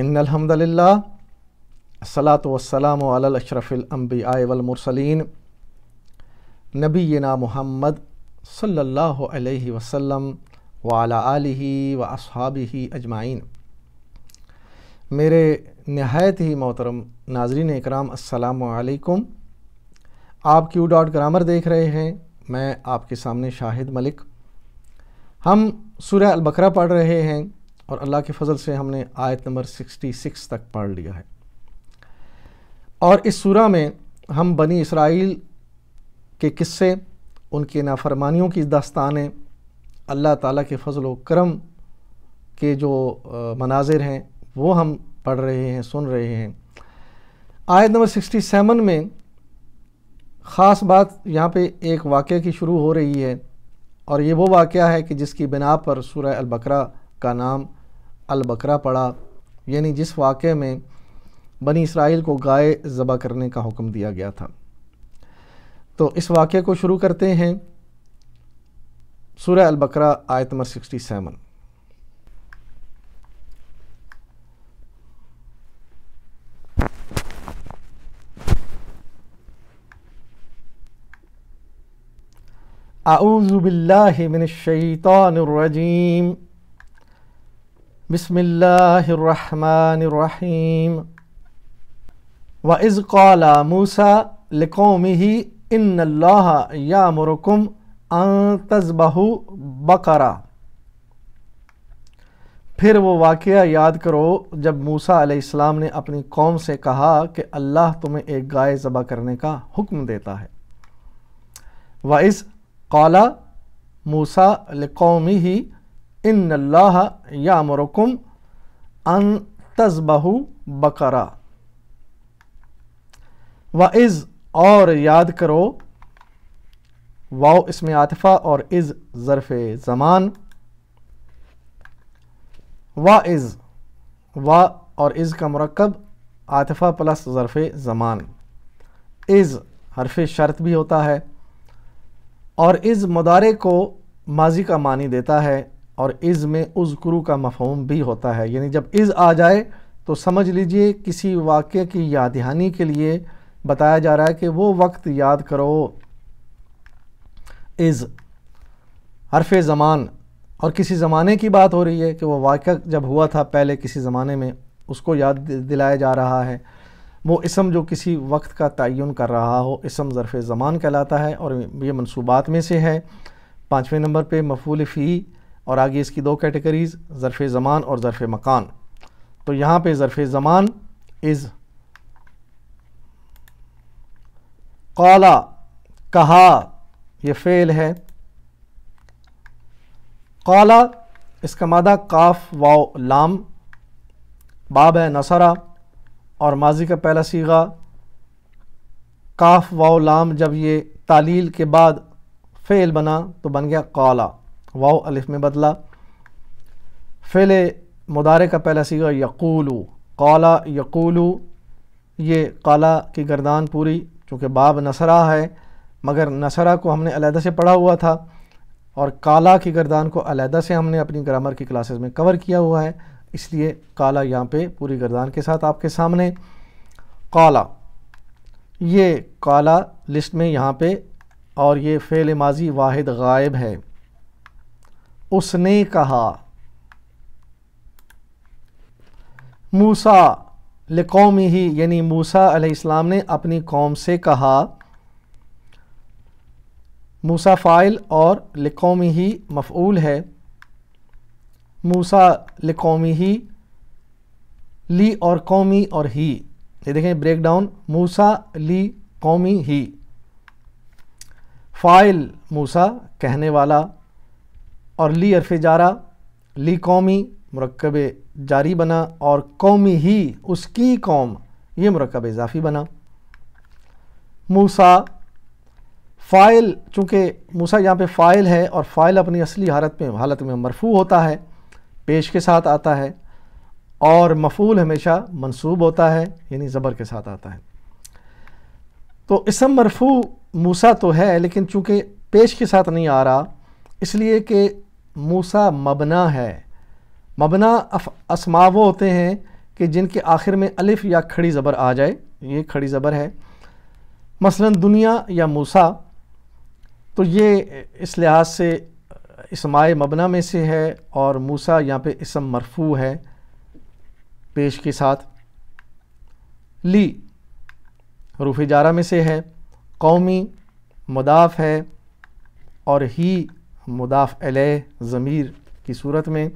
इन अलहमदिल्ला सलात वसलाम अशरफ़िलम्बिया वलमरसलिन ना मोहम्मद सल्ला वसलम वाला व असहाबी अजमाइन मेरे नहायत ही मोहतरम नाजरीन इकराम असलकुम आप क्यू डॉट ग्रामर देख रहे हैं मैं आपके सामने शाहिद मलिक हम सूर्य अलबकर पढ़ रहे हैं और अल्लाह के फजल से हमने आयत नंबर 66 तक पढ़ लिया है और इस सूरा में हम बनी इसराइल के किस्से उनके नाफरमानियों की दास्तानें अल्लाह ताला के फजल करम के जो मनाजिर हैं वो हम पढ़ रहे हैं सुन रहे हैं आयत नंबर 67 में ख़ास बात यहाँ पे एक वाक़े की शुरू हो रही है और ये वो वाक़ है कि जिसकी बिना पर सूर्य अलबकरा का नाम अलबकरा पड़ा यानी जिस वाक़े में बनी इसराइल को गाय ज़बह करने का हुक्म दिया गया था तो इस वाक़े को शुरू करते हैं सूर्य अलबकरा आयत नंबर सिक्सटी सेवन الرجيم बसमीम वज़ कला मूसा लिकौम ही इन या मुरकुम तजबहू बकरा फिर वो वाक़ याद करो जब मूसा अलैहिस्सलाम ने अपनी कौम से कहा कि अल्लाह तुम्हें एक गाय ज़बह करने का हुक्म देता है वज़ कौला मूसा लकौमी ही इन अल्लाह यामरकुम अन तजबहु बकरा व इज़ और याद करो वाओ इसमें आतफ़ा और इज़ ज़रफ़ ज़मान व इज़ व और इज़ का मरकब आतफ़ा प्लस ज़रफ़ ज़मान इज़ हरफ शर्त भी होता है और इज़ मदारे को माजी का मानी देता है और इज़ में उजक्रू का मफहम भी होता है यानी जब इज़ आ जाए तो समझ लीजिए किसी वाक्य की याद दहानी के लिए बताया जा रहा है कि वो वक्त याद करो इज़ हरफ ज़मान और किसी ज़माने की बात हो रही है कि वो वाक़ जब हुआ था पहले किसी ज़माने में उसको याद दिलाया जा रहा है वो इसम जो किसी वक्त का तयन कर रहा हो इसम ज़रफ़ ज़मान कहलाता है और ये मनसूबात में से है पाँचवें नंबर पे मफूल फ़ी और आगे इसकी दो कैटेगरीज़ ज़रफ़ ज़मान और ज़रफ़ मकान तो यहाँ पे ज़रफ़ ज़मान इज़ क़ला कहा ये फ़ेल है कला इसका मादा काफ वाओ लाम बाब है नसरा और माजी का पहला सीगा काफ वाओ लाम जब ये तालील के बाद फ़ेल बना तो बन गया क़ला वाओ अलिफ में बदला फ़िल मुदारे का पहला सीगा यकूलू कौला यकूलू ये काला की गर्दान पूरी चूँकि बाब नसरा है मगर नसरा को हमने अलहदा से पढ़ा हुआ था और काला की गर्दान को अलहदा से हमने अपनी ग्रामर की क्लासेस में कवर किया हुआ है इसलिए काला यहाँ पे पूरी गर्दान के साथ आपके सामने काला ये काला लिस्ट में यहाँ पे और ये फ़ेल माजी वाहिद गायब है उसने कहा मूसा लकौम ही यानी मूसा अलैहिस्सलाम ने अपनी कौम से कहा मूसा फ़ाइल और कौमी ही मफ़ूल है मूसा लकौमी ही ली और कौमी और ही ये देखें ब्रेक डाउन मूसा ली कौमी ही फ़ाइल मूसा कहने वाला और ली अरफ जारा ली कौमी मरकब जारी बना और कौमी ही उसकी कौम ये मरकब इजाफ़ी बना मूसा फ़ाइल चूँकि मूसा यहाँ पे फ़ाइल है और फ़ाइल अपनी असली हालत में हालत में मरफू होता है पेश के साथ आता है और मफूल हमेशा मनसूब होता है यानी ज़बर के साथ आता है तो इसम मरफू मूसा तो है लेकिन चूँकि पेश के साथ नहीं आ रहा इसलिए कि मूसा मबना है मबना असमा वो होते हैं कि जिनके आखिर में अलिफ या खड़ी ज़बर आ जाए ये खड़ी ज़बर है मसलन दुनिया या मूसा तो ये इस लिहाज से इसमाय मबना में से है और मूसा यहाँ पे इसम मरफू है पेश के साथ ली रूफ जारा में से है कौमी मदाफ है और ही मुदाफ अलह ज़मीर की सूरत में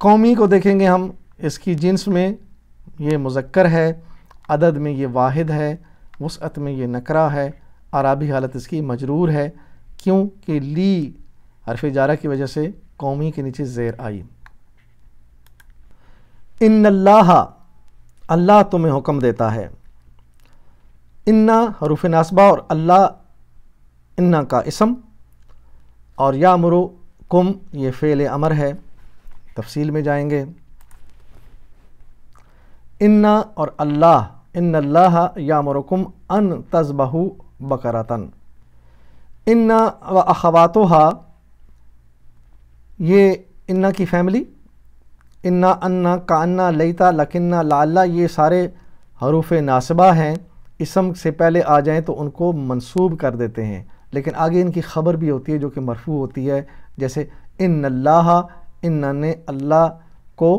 कौमी को देखेंगे हम इसकी जिन्स में ये मुजक्कर है अदद में ये वाहिद है वसअत में ये नकरा है आराबी हालत इसकी मजरूर है क्योंकि ली हरफ जारा की वजह से कौमी के नीचे ज़ेर आई इन अल्लाह तुम्हें हुक्म देता है इन्ना हरूफ नासबा और अल्लाह इन्ना का इसम और यामरु कुम ये फ़ेल अमर है तफसील में जाएंगे इन्ना और अल्लाह इन अल्लाह यामरकुम अन तजबहु बकरतन इन्ना व अखवातोहा ये इन्ना की फैमिली इन्ना अन्ना कान्ना लईता लकिन्ना लाला ये सारे हरूफ नासबा हैं इसम से पहले आ जाएं तो उनको मंसूब कर देते हैं लेकिन आगे इनकी ख़बर भी होती है जो कि मरफू होती है जैसे इन अल्लाह इन ने अल्लाह को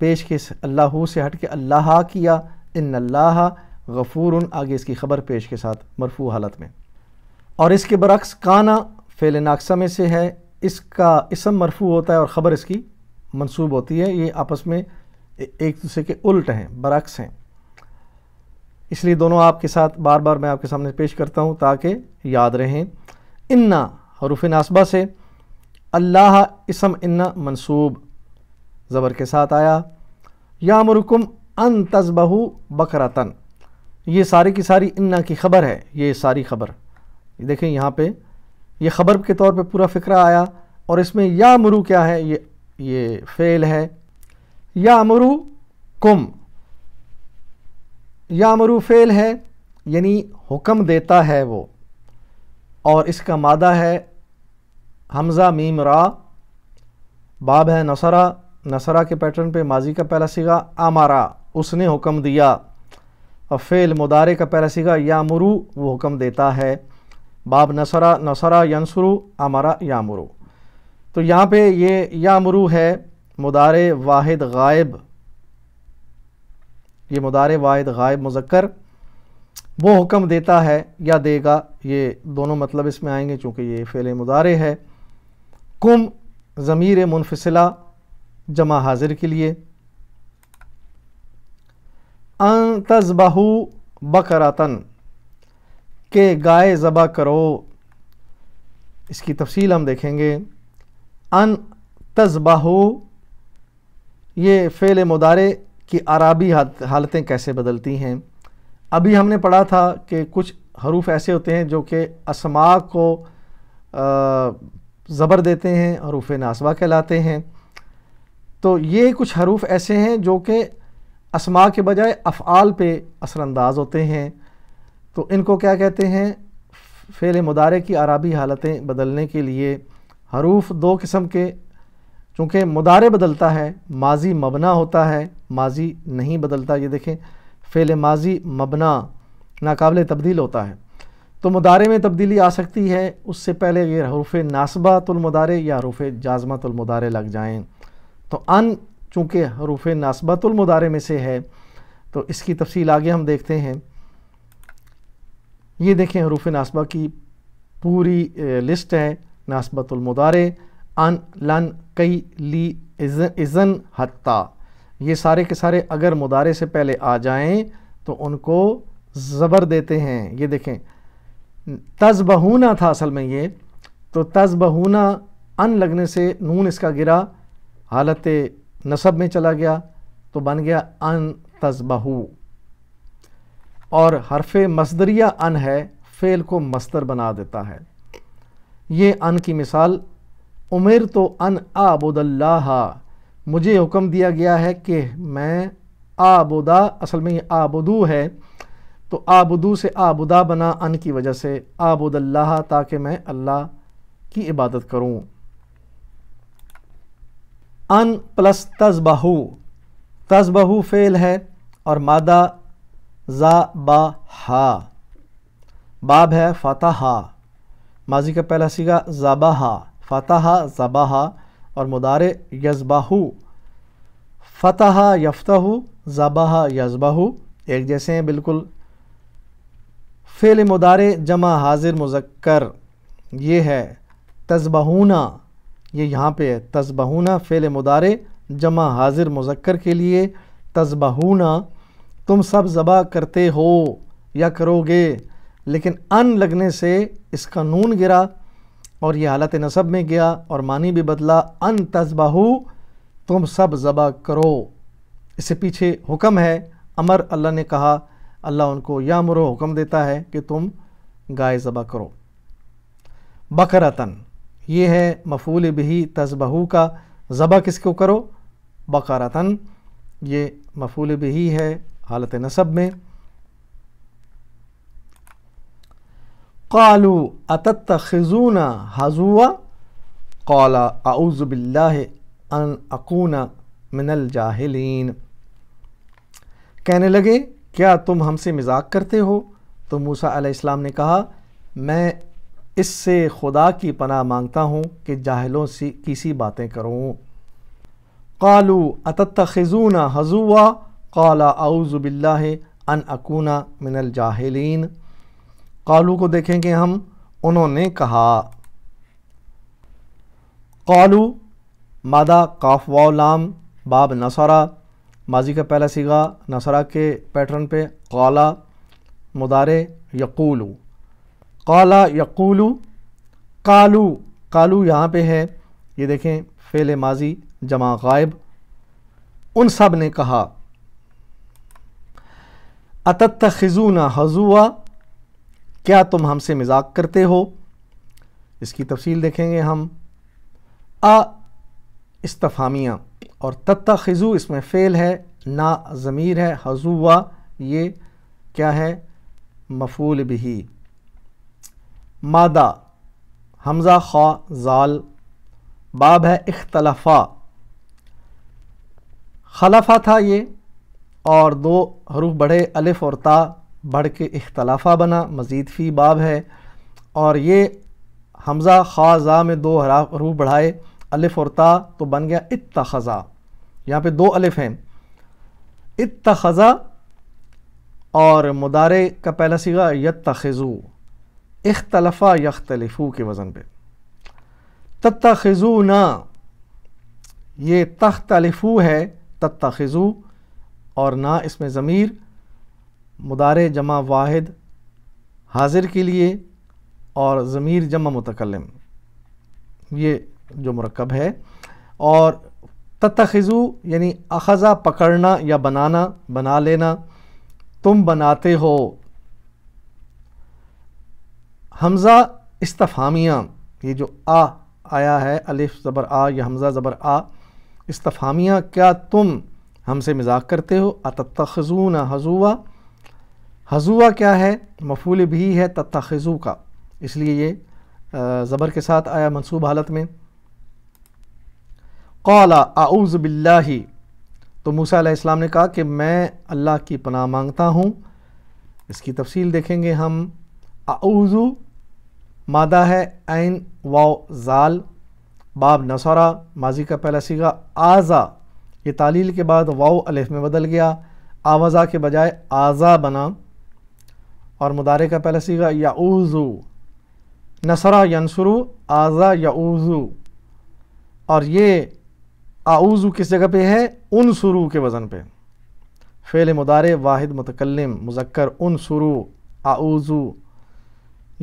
पेश के अल्लाह से हट के अल्लाह किया इन अल्लाह गफूर आगे इसकी ख़बर पेश के साथ मरफू हालत में और इसके बरक्स काना फेल नाकसा में से है इसका इसम मरफू होता है और ख़बर इसकी मनसूब होती है ये आपस में एक दूसरे के उल्ट हैं बरक्स हैं इसलिए दोनों आपके साथ बार बार मैं आपके सामने पेश करता हूँ ताकि याद रहें इन्ना हरूफ नासबा से अल्लाह इसम इन्ना मनसूब ज़बर के साथ आया या मरुकुम अन तजबहू बकरतन ये सारी की सारी इन्ना की खबर है ये सारी खबर देखें यहाँ पे ये ख़बर के तौर पे पूरा फ़िक्र आया और इसमें या मरु क्या है ये ये फ़ेल है या मरु कुम यामरू फेल है यानी हुक्म देता है वो और इसका मादा है हमज़ा मीम रा बाब है नसरा नसरा के पैटर्न पे माजी का पहला सिगा आमारा उसने हुक्म दिया और फेल मुदारे का पहला सिगा यामरू वो हुक्म देता है बाब नसरा नसरा यंसरू आमारा यामरू तो यहाँ पे ये यामरू है मुदारे वाहिद गायब ये मुदार वाहिद गायब मुजक्र वो हुक्म देता है या देगा ये दोनों मतलब इसमें आएंगे चूँकि ये फ़ेल मुदारे है कुम ज़मीर मुनफिसला जमा हाजिर के लिए अन तजबहू बकरातन के गाय ज़बा करो इसकी तफसील हम देखेंगे अन तजबहू ये फ़ेल मुदारे कि आराबी हालतें कैसे बदलती हैं अभी हमने पढ़ा था कि कुछ हरूफ ऐसे होते हैं जो कि असमा को ज़बर देते हैं हरूफ नासवा कहलाते हैं तो ये कुछ हरूफ ऐसे हैं जो कि असमा के बजाय अफ़ाल पे असरानंदाज होते हैं तो इनको क्या कहते हैं फ़ेल मुदारे की आरबी हालतें बदलने के लिए हरूफ दो किस्म के चूँकि मुदारे बदलता है माजी मबना होता है माजी नहीं बदलता ये देखें फ़ेल माजी मबना नाकबिल तब्दील होता है तो मुदारे में तब्दीली आ सकती है उससे पहले ये हरूफ नासबातुलमदारे या हरूफ जाजमतुलमदारे लग जाएँ तो अन चूँकि हरूफ नासबातुलमदारे में से है तो इसकी तफसील आगे हम देखते हैं ये देखें हरूफ नासबा की पूरी लिस्ट है नासबतुलमदारे अन लन कई ली इज़न, हत्ता ये सारे के सारे अगर मुदारे से पहले आ जाएं तो उनको ज़बर देते हैं ये देखें तजबहूना था असल में ये तो तजबहूना अन लगने से नून इसका गिरा हालत नसब में चला गया तो बन गया अन तजबहू और हरफ मसदरिया अन है फ़ेल को मस्तर बना देता है ये अन की मिसाल उमिर तो अन आबुदल्ला मुझे हुक्म दिया गया है कि मैं आबुदा असल में ये आबुदू है तो आबुदू से आबुदा बना अन की वजह से आबुदल्ला ताकि मैं अल्लाह की इबादत करूं अन प्लस तजबहु तजबहु फ़ेल है और मादा जा बा हा बाब है हा माजी का पहला सीगा ज़ाबा हा फ़तः ज़बाह और मुदार यजबाहू फ़तः यफ्तहु ज़बाह यजबाहू एक जैसे हैं बिल्कुल फ़ेल मुदार जमा हाजिर मुजक्कर ये है तजबहूना ये यहाँ पे है तजबहूना फ़ेल मुदार जमा हाजिर मुजक्कर के लिए तजबहूना तुम सब ज़बा करते हो या करोगे लेकिन अन लगने से इसका नून गिरा और ये हालत नसब में गया और मानी भी बदला अन तस्बाहू तुम सब ज़बा करो इससे पीछे हुक्म है अमर अल्लाह ने कहा अल्लाह उनको या मरो हुक्म देता है कि तुम गाय ज़बा करो बकरातन ये है मफूल बही तजबहू का ज़बा किसको करो बकरातन ये मफूल बही है हालत नसब में قالوا अतत खजूना قال कौला بالله अन अकूना मिनल الجاهلين कहने लगे क्या तुम हमसे मजाक करते हो तो मूसा आसमाम ने कहा मैं इससे खुदा की पनाह मांगता हूँ कि जाहिलों से किसी बातें करूँ कालू अतत खजूना हजुआ कौला आउज़बिल्ला अन अकूना मिनल जाहिलीन कालू को देखेंगे हम उन्होंने कहा कालू मादा काफ वाव लाम बाब नसरा माजी का पहला सीगा नसरा के पैटर्न पे काला मुदारे यकूलू काला यकूलू कालू कालू यहाँ पे है ये देखें फ़ेल माजी जमा गायब उन सब ने कहा अतत खिजूना हजुआ क्या तुम हमसे मजाक करते हो इसकी तफसील देखेंगे हम आ इस्तफामिया और तत्ता खिजू इसमें फ़ेल है ना ज़मीर है हजू ये क्या है मफूल भी मादा हमज़ा खा ज़ाल बाब है इख्तलफा खलफा था ये और दो हरूफ बढ़े अलिफ और ता बढ़ के इख्तलाफा बना मज़ीद फ़ी बाब है और ये हमज़ा खा ज़ा में दो हरा रूप बढ़ाए अलिफ और ता तो बन गया इत खजा यहाँ पर दो अलिफ हैं इत खज़ा और मुदारे का पहला सीगा यतखज़ू इख्तलफा यख्तलफू के वज़न पर पे खज़ू ना ये तख्तलफू है खज़ू और ना इसमें ज़मीर मुदारे जमा वाहिद हाजिर के लिए और ज़मीर जमा मतकलम ये जो मरकब है और ततखज़ू यानी अखज़ा पकड़ना या बनाना बना लेना तुम बनाते हो हमज़ा इस्तफ़ामिया ये जो आ आया है अलिफ ज़बर आ या हमज़ा ज़बर आ इस्तफ़ामिया क्या तुम हमसे मजाक करते हो ना हजूआ हजुआ क्या है मफूल भी है तत्ता खजू का इसलिए ये ज़बर के साथ आया मनसूब हालत में कौला आउज़ ही तो मूसा इस्लाम ने कहा कि मैं अल्लाह की पनाह मांगता हूँ इसकी तफसील देखेंगे हम आउज़ु मादा है आन वाओ ज़ाल बाब नसौरा माजी का पहला सीगा आज़ा ये तालील के बाद वाओ अलिफ में बदल गया आवाज़ा के बजाय आज़ा बना और मुदारे का पहला सीगा याऊज़ू नसरा यनसरू आज़ा याऊज़ू और ये आऊज़ू किस जगह पे है उन शुरू के वज़न पे फ़ेल मुदारे वाहिद मतकलम मुजक्कर उन शुरू आऊज़ू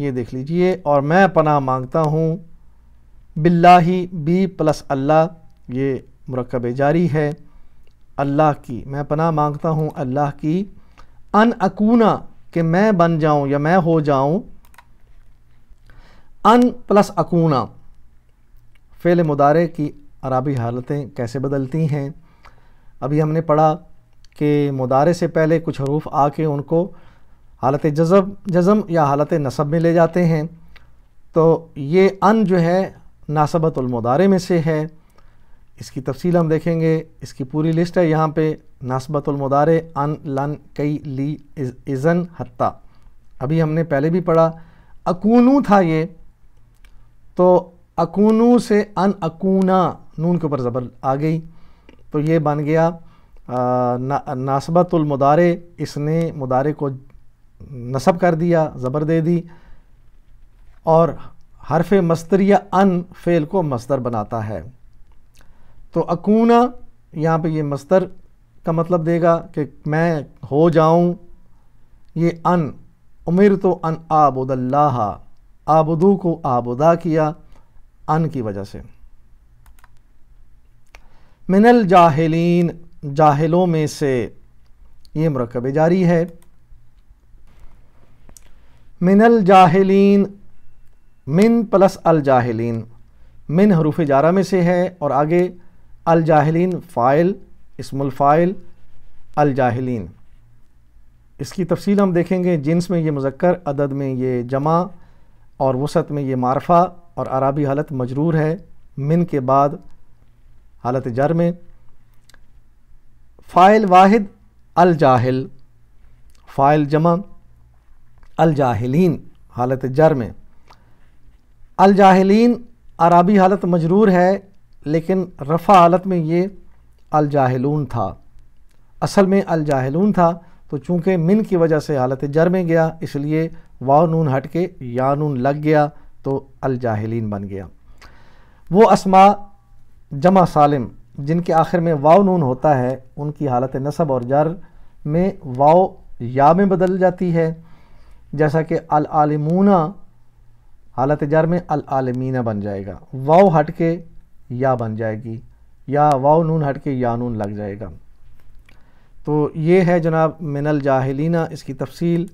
ये देख लीजिए और मैं पना मांगता हूँ बिल्लाही बी प्लस अल्लाह ये मरकब जारी है अल्लाह की मैं पना मांगता हूँ अल्लाह की अन अकूना कि मैं बन जाऊं या मैं हो जाऊं अन प्लस अकूना फ़ेल मुदारे की अराबी हालतें कैसे बदलती हैं अभी हमने पढ़ा कि मुदारे से पहले कुछ हरूफ आके उनको हालत जज़ब जज़म या हालत नसब में ले जाते हैं तो ये अन जो है नासबतुलमदारे में से है इसकी तफसील हम देखेंगे इसकी पूरी लिस्ट है यहाँ पे नास्बतुलमदारे अन लन कई ली इज, इज़न हत्ता अभी हमने पहले भी पढ़ा अकूनू था ये तो अकूनू से अन अकूना नून के ऊपर ज़बर आ गई तो ये बन गया ना, नास्बतुलमदारे इसने मुदारे को नसब कर दिया ज़बर दे दी और हरफ मस्तरिया अन फ़ेल को मस्तर बनाता है तो अकूना यहाँ पे ये मस्तर का मतलब देगा कि मैं हो जाऊँ ये अन उमिर तो अन आबुदल्ला आबुदू को आबुदा किया अन की वजह से मिनल जाहलीन जाहिलों में से ये मरकब जारी है मिनल जाहलीन मिन प्लस अल जाहलीन मिन हरूफ जारा में से है और आगे अलजाहलिन फ़ाइल इसमुलफ़ाइल अलजाहलिन इसकी तफसील हम देखेंगे जिन्स में ये मुजक्र अदद में ये जमा और वसत में ये मारफा और अरबी हालत मजरूर है मिन के बाद हालत जर में फ़ाइल वाहिद अलजाहल फ़ाइल जमा अलजाहलिन हालत जर में अलजाहलिन अरबी हालत मजरूर है लेकिन रफ़ा हालत में ये अलजाहलून था असल में अलजाहलून था तो चूँकि मिन की वजह से हालत जर में गया इसलिए वाव नून हट के या नून लग गया तो अलजाहलीन बन गया वो असमा जमा सालिम जिनके आखिर में वाव नून होता है उनकी हालत नसब और जर में वाव या में बदल जाती है जैसा कि अलमूना हालत जर में अलमीना बन जाएगा वाव हट के या बन जाएगी या वाव नून हट के या नून लग जाएगा तो ये है जनाब मिनल जाहलीना इसकी तफसील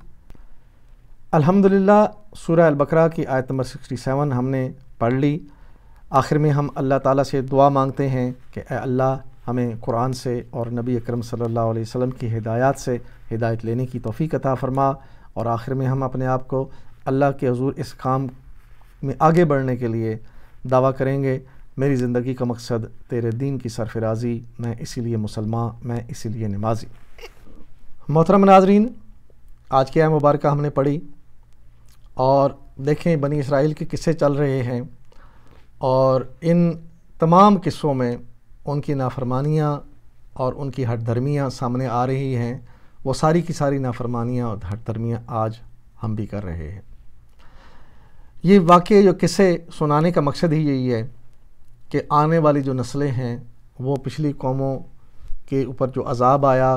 अल्हम्दुलिल्लाह सूरह बकरा की आयत नंबर 67 हमने पढ़ ली आखिर में हम अल्लाह ताला से दुआ मांगते हैं कि अल्लाह हमें कुरान से और नबी अकरम सल्लल्लाहु अलैहि वसल्लम की हिदायत से हिदायत लेने की तोफ़ी अता फ़रमा और आखिर में हम अपने आप को अल्लाह के हजूर इस काम में आगे बढ़ने के लिए दावा करेंगे मेरी ज़िंदगी का मकसद तेरे दीन की सरफराजी मैं इसीलिए मुसलमान मैं इसीलिए नमाजी मोहतरम नाजरीन आज की आय मुबारक हमने पढ़ी और देखें बनी इसराइल के किस्से चल रहे हैं और इन तमाम किस्सों में उनकी नाफरमानियाँ और उनकी हटधर्मियाँ सामने आ रही हैं वो सारी की सारी नाफरमानियाँ और हटधर्मियाँ आज हम भी कर रहे हैं ये वाक्य जो किस्से सुनाने का मकसद ही यही है कि आने वाली जो नस्लें हैं वो पिछली कौमों के ऊपर जो अजाब आया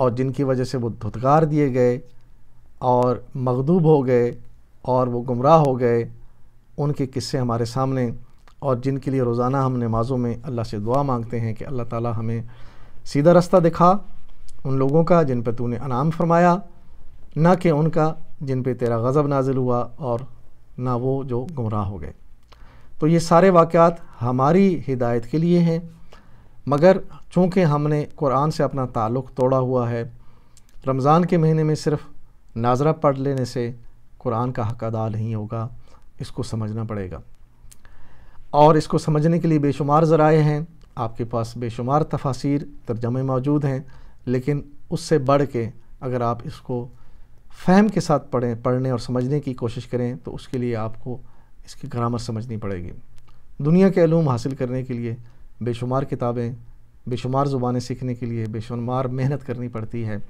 और जिनकी वजह से वो धुतकार दिए गए और मकदूब हो गए और वो गुमराह हो गए उनके किस्से हमारे सामने और जिनके लिए रोज़ाना हम नमाज़ों में अल्लाह से दुआ मांगते हैं कि अल्लाह ताला हमें सीधा रास्ता दिखा उन लोगों का जिन पर तूने अनाम फरमाया ना कि उनका जिन पे तेरा गज़ब नाजिल हुआ और ना वो जो गुमराह हो गए तो ये सारे वाक़ात हमारी हिदायत के लिए हैं मगर चूँकि हमने कुरान से अपना ताल्लुक़ तोड़ा हुआ है रमज़ान के महीने में सिर्फ नाजरा पढ़ लेने से कुरान का हक अदा नहीं होगा इसको समझना पड़ेगा और इसको समझने के लिए बेशुमार ज़राए हैं आपके पास बेशुमार तफासिर तर्जमे मौजूद हैं लेकिन उससे बढ़ के अगर आप इसको फहम के साथ पढ़ें पढ़ने और समझने की कोशिश करें तो उसके लिए आपको इसकी ग्रामर समझनी पड़ेगी दुनिया के अलूम हासिल करने के लिए बेशुमार किताबें बेशुमार ज़ुबानें सीखने के लिए बेशुमार मेहनत करनी पड़ती है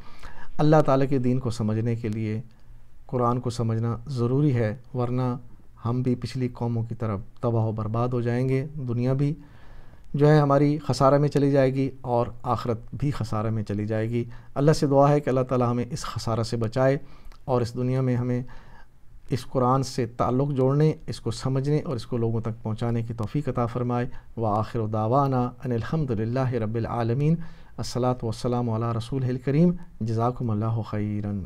अल्लाह ताला के दीन को समझने के लिए कुरान को समझना ज़रूरी है वरना हम भी पिछली कौमों की तरफ तबाह बर्बाद हो जाएंगे दुनिया भी जो है हमारी खसारा में चली जाएगी और आखरत भी खसारा में चली जाएगी अल्लाह से दुआ है कि अल्लाह ताला हमें इस खसारा से बचाए और इस दुनिया में हमें इस कुरान से ताल्लुक़ जोड़ने इसको समझने और इसको लोगों तक पहुँचाने की तोफ़ी अता फ़रमाए व आखिर दावाना अनिलहमदल रबालमीन असलात वसलाम रसूल करीम जजाकम्ला खैरन